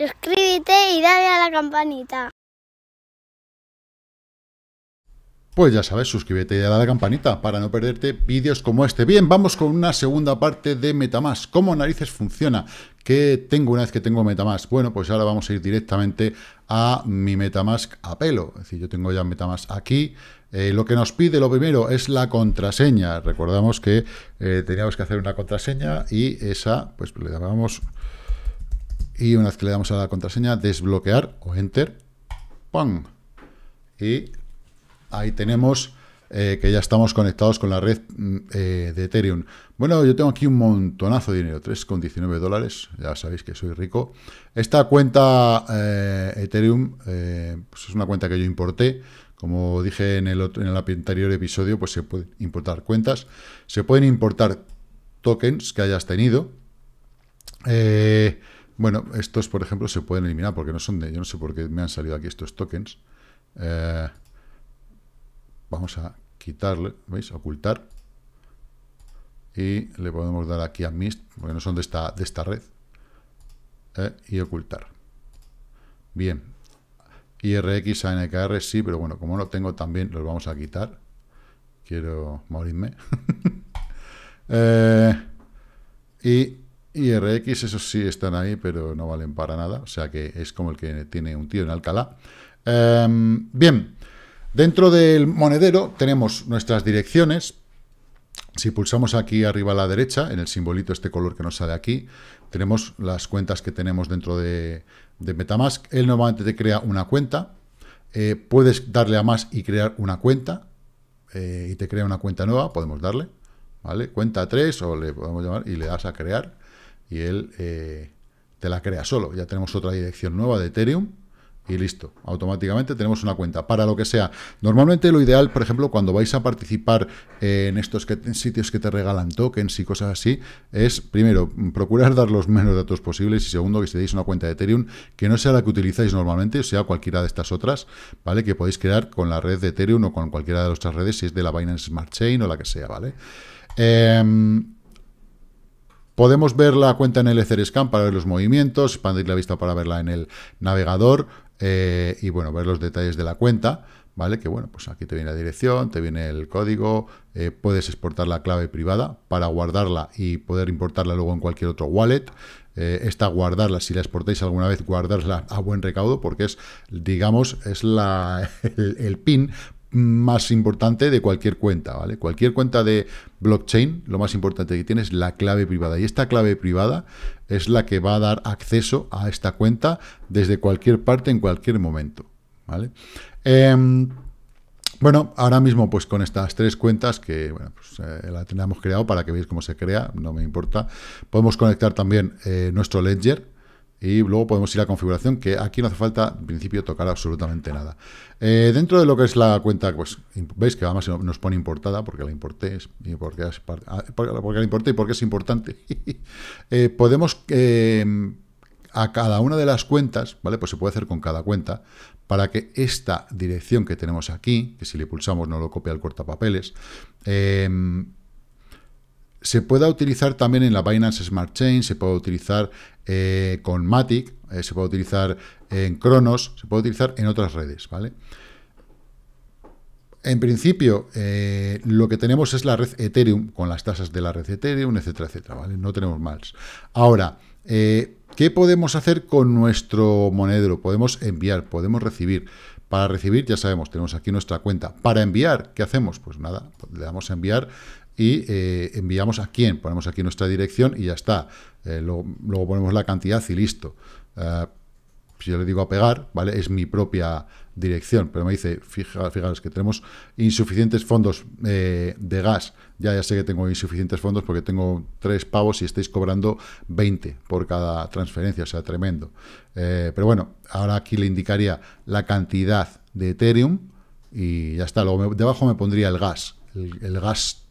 suscríbete y dale a la campanita. Pues ya sabes, suscríbete y dale a la campanita para no perderte vídeos como este. Bien, vamos con una segunda parte de Metamask. ¿Cómo narices funciona? ¿Qué tengo una vez que tengo Metamask? Bueno, pues ahora vamos a ir directamente a mi Metamask a pelo. Es decir, yo tengo ya Metamask aquí. Eh, lo que nos pide lo primero es la contraseña. Recordamos que eh, teníamos que hacer una contraseña y esa, pues le llamamos... Y una vez que le damos a la contraseña, desbloquear o enter, ¡pam! Y ahí tenemos eh, que ya estamos conectados con la red mm, eh, de Ethereum. Bueno, yo tengo aquí un montonazo de dinero, 3,19 dólares, ya sabéis que soy rico. Esta cuenta eh, Ethereum pues es una cuenta que yo importé, como dije en el, en el anterior episodio, pues se pueden importar cuentas, se pueden importar tokens que hayas tenido. Eh, bueno, estos, por ejemplo, se pueden eliminar porque no son de... Yo no sé por qué me han salido aquí estos tokens. Eh, vamos a quitarle, ¿veis? Ocultar. Y le podemos dar aquí a Mist, porque no son de esta, de esta red. Eh, y ocultar. Bien. IRX a NKR sí, pero bueno, como no tengo también, los vamos a quitar. Quiero morirme. Eh, y y RX, esos sí están ahí, pero no valen para nada. O sea que es como el que tiene un tío en Alcalá. Em, bien, dentro del monedero tenemos nuestras direcciones. Si pulsamos aquí arriba a la derecha, en el simbolito este color que nos sale aquí, tenemos las cuentas que tenemos dentro de, Metamask. Él normalmente te crea una cuenta. Eh, puedes darle a más y crear una cuenta. Eh, y te crea una cuenta nueva, podemos darle. ¿Vale? Cuenta 3 o le podemos llamar y le das a crear y él eh, te la crea solo. Ya tenemos otra dirección nueva de Ethereum y listo. Automáticamente tenemos una cuenta para lo que sea. Normalmente lo ideal, por ejemplo, cuando vais a participar en estos sitios que te regalan tokens y cosas así, es primero procurar dar los menos datos posibles y segundo que si tenéis una cuenta de Ethereum que no sea la que utilizáis normalmente, o sea cualquiera de estas otras, ¿vale? Que podéis crear con la red de Ethereum o con cualquiera de las otras redes, si es de la Binance Smart Chain o la que sea, ¿vale? Em, Podemos ver la cuenta en el Etherscan para ver los movimientos, expandir la vista para verla en el navegador eh, y bueno, ver los detalles de la cuenta. ¿vale? Que bueno, pues aquí te viene la dirección, te viene el código, eh, puedes exportar la clave privada para guardarla y poder importarla luego en cualquier otro wallet. Eh, esta guardarla, si la exportáis alguna vez, guardarla a buen recaudo porque es, digamos, es la, el pin más importante de cualquier cuenta, ¿vale? Cualquier cuenta de blockchain, lo más importante que tiene es la clave privada. Y esta clave privada es la que va a dar acceso a esta cuenta desde cualquier parte, en cualquier momento, em, bueno, ahora mismo pues con estas tres cuentas que pues, eh, la tenemos creado para que veáis cómo se crea, no me importa. Podemos conectar también eh, nuestro ledger, y luego podemos ir a configuración, que aquí no hace falta, en principio, tocar absolutamente nada. Eh, dentro de lo que es la cuenta, pues veis que además nos pone importada, porque la importé, y porque, es, ah, la y porque es importante. Eh, podemos, em, a cada una de las cuentas, ¿vale? Pues se puede hacer con cada cuenta, para que esta dirección que tenemos aquí, que si le pulsamos no lo copia el cortapapeles, eh se pueda utilizar también en la Binance Smart Chain, se puede utilizar eh, con Matic, eh, se puede utilizar en Cronos, se puede utilizar en otras redes, ¿vale? En principio, eh, lo que tenemos es la red Ethereum, con las tasas de la red Ethereum, etcétera, etcétera, ¿vale? No tenemos más. Ahora, ¿qué podemos hacer con nuestro monedero? Podemos enviar, podemos recibir. Para recibir, ya sabemos, tenemos aquí nuestra cuenta. Para enviar, ¿qué hacemos? Pues nada, le damos a enviar y eh, enviamos a quién. Ponemos aquí nuestra dirección y ya está. Eh, luego, ponemos la cantidad y listo. Eh, si yo le digo a pegar, ¿vale? Es mi propia dirección, pero me dice, fija, fijaros que tenemos insuficientes fondos de gas. Ya, ya sé que tengo insuficientes fondos porque tengo tres pavos y estáis cobrando 20 por cada transferencia, o sea, tremendo. pero bueno, ahora aquí le indicaría la cantidad de Ethereum y ya está. Luego debajo me pondría el gas, el gas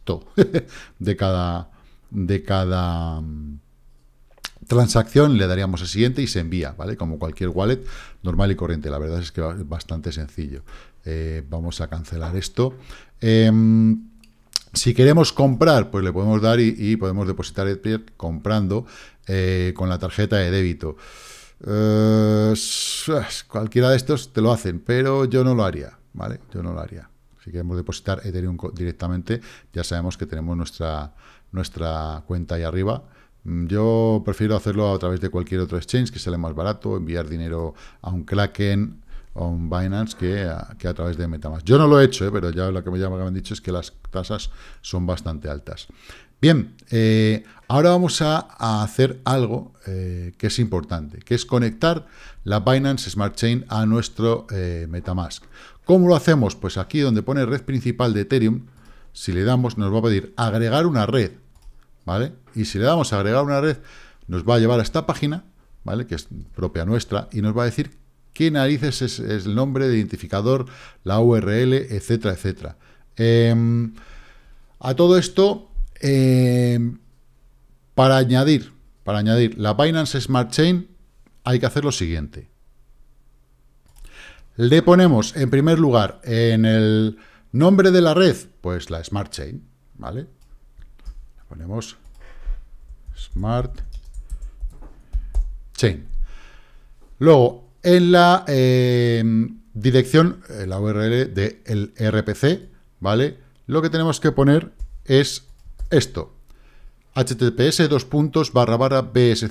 de cada, de cada mm, transacción, le daríamos el siguiente y se envía, ¿vale? Como cualquier wallet normal y corriente. La verdad es que es bastante sencillo. Eh, vamos a cancelar esto. Em, si queremos comprar, pues le podemos dar y, podemos depositar Ether comprando eh, con la tarjeta de débito. Eh, cualquiera de estos te lo hacen, pero yo no lo haría, ¿vale? Yo no lo haría queremos depositar Ethereum directamente, ya sabemos que tenemos nuestra, nuestra cuenta ahí arriba. Mm, yo prefiero hacerlo a través de cualquier otro exchange que sale más barato, enviar dinero a un Kraken o un Binance que a, través de Metamask. Yo no lo he hecho, eh, pero ya lo que me, han dicho es que las tasas son bastante altas. Bien, eh, ahora vamos a, hacer algo eh, que es importante, que es conectar la Binance Smart Chain a nuestro Metamask. ¿Cómo lo hacemos? Pues aquí donde pone red principal de Ethereum, si le damos nos va a pedir agregar una red, ¿vale? Y si le damos a agregar una red, nos va a llevar a esta página, ¿vale? Que es propia nuestra, y nos va a decir qué narices es, el nombre de identificador, la URL, etcétera, etcétera. Em, a todo esto, em, para añadir, para añadir la Binance Smart Chain, hay que hacer lo siguiente. Le ponemos, en primer lugar, en el nombre de la red, pues la Smart Chain, ¿vale? Le ponemos Smart Chain. Luego, en la eh, dirección, eh, la URL del RPC, ¿vale? Lo que tenemos que poner es esto, https barra barra bsc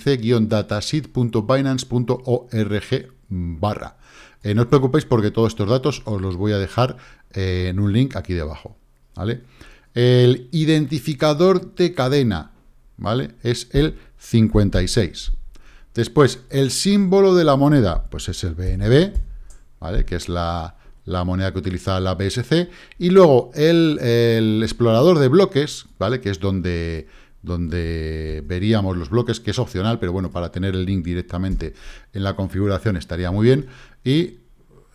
datasheet.binance.org barra eh, no os preocupéis porque todos estos datos os los voy a dejar eh, en un link aquí debajo. ¿vale? El identificador de cadena ¿vale? es el 56. Después, el símbolo de la moneda, pues es el BNB, ¿vale? que es la, moneda que utiliza la BSC. Y luego el, el explorador de bloques, ¿vale? que es donde donde veríamos los bloques, que es opcional, pero bueno, para tener el link directamente en la configuración estaría muy bien. Y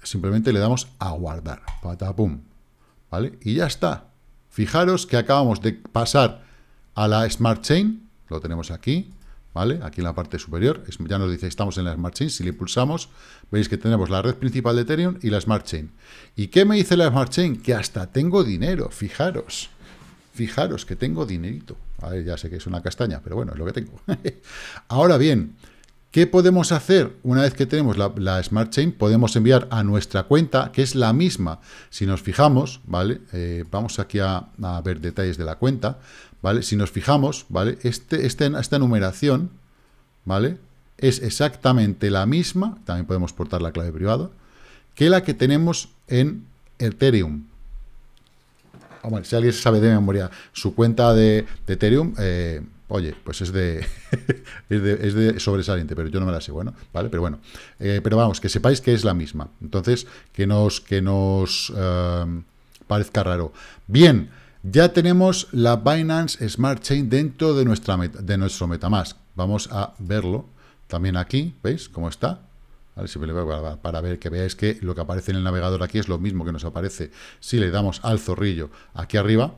simplemente le damos a guardar. Patapum. ¿Vale? Y ya está. Fijaros que acabamos de pasar a la Smart Chain. Lo tenemos aquí. ¿Vale? Aquí en la parte superior. Ya nos dice, estamos en la Smart Chain. Si le pulsamos, veis que tenemos la red principal de Ethereum y la Smart Chain. ¿Y qué me dice la Smart Chain? Que hasta tengo dinero. Fijaros. Fijaros que tengo dinerito ya sé que es una castaña, pero bueno, es lo que tengo. Ahora bien, ¿qué podemos hacer? Una vez que tenemos la, Smart Chain, podemos enviar a nuestra cuenta, que es la misma. Si nos fijamos, ¿vale? Eh, vamos aquí a, ver detalles de la cuenta, ¿vale? Si nos fijamos, ¿vale? Este, este, esta numeración, ¿vale? Es exactamente la misma, también podemos portar la clave privada, que la que tenemos en Ethereum, si alguien sabe de memoria su cuenta de, Ethereum, eh, oye, pues es de, es de, sobresaliente, pero yo no me la sé, bueno, ¿vale? Pero bueno, eh, pero vamos, que sepáis que es la misma. Entonces, que nos, que nos eh, parezca raro. Bien, ya tenemos la Binance Smart Chain dentro de, nuestra de nuestro Metamask. Vamos a verlo también aquí, ¿veis cómo está? para, para, ver que veáis que lo que aparece en el navegador aquí es lo mismo que nos aparece si le damos al zorrillo aquí arriba,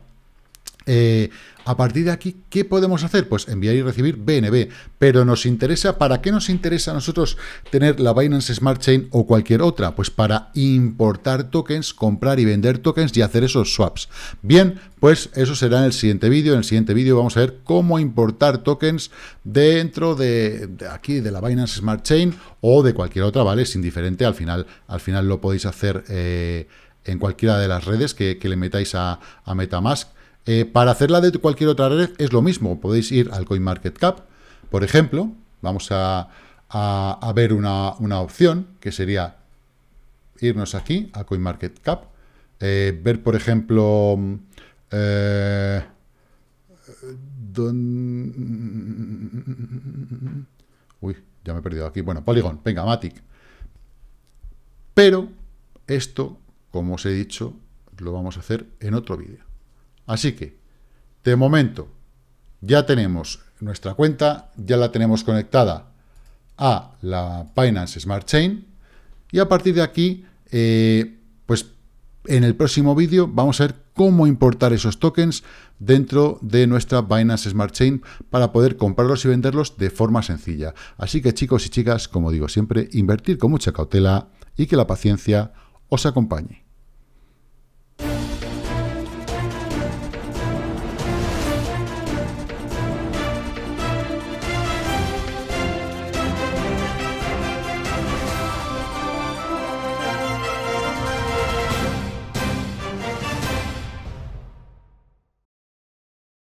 eh, a partir de aquí, ¿qué podemos hacer? Pues enviar y recibir BNB, pero nos interesa, ¿para qué nos interesa a nosotros tener la Binance Smart Chain o cualquier otra? Pues para importar tokens, comprar y vender tokens y hacer esos swaps. Bien, pues eso será en el siguiente vídeo. En el siguiente vídeo vamos a ver cómo importar tokens dentro de, aquí, de la Binance Smart Chain o de cualquier otra, ¿vale? Es indiferente, al final, al final lo podéis hacer... Eh, en cualquiera de las redes que, le metáis a MetaMask, eh, para hacerla de cualquier otra red es lo mismo. Podéis ir al CoinMarketCap, por ejemplo. Vamos a, ver una, opción que sería irnos aquí a CoinMarketCap. Eh, ver, por ejemplo, mm, eh, Uy, ya me he perdido aquí. Bueno, Polygon, venga, Matic. Pero esto, como os he dicho, lo vamos a hacer en otro vídeo. Así que, de momento, ya tenemos nuestra cuenta, ya la tenemos conectada a la Binance Smart Chain y a partir de aquí, eh, pues en el próximo vídeo vamos a ver cómo importar esos tokens dentro de nuestra Binance Smart Chain para poder comprarlos y venderlos de forma sencilla. Así que chicos y chicas, como digo siempre, invertir con mucha cautela y que la paciencia os acompañe.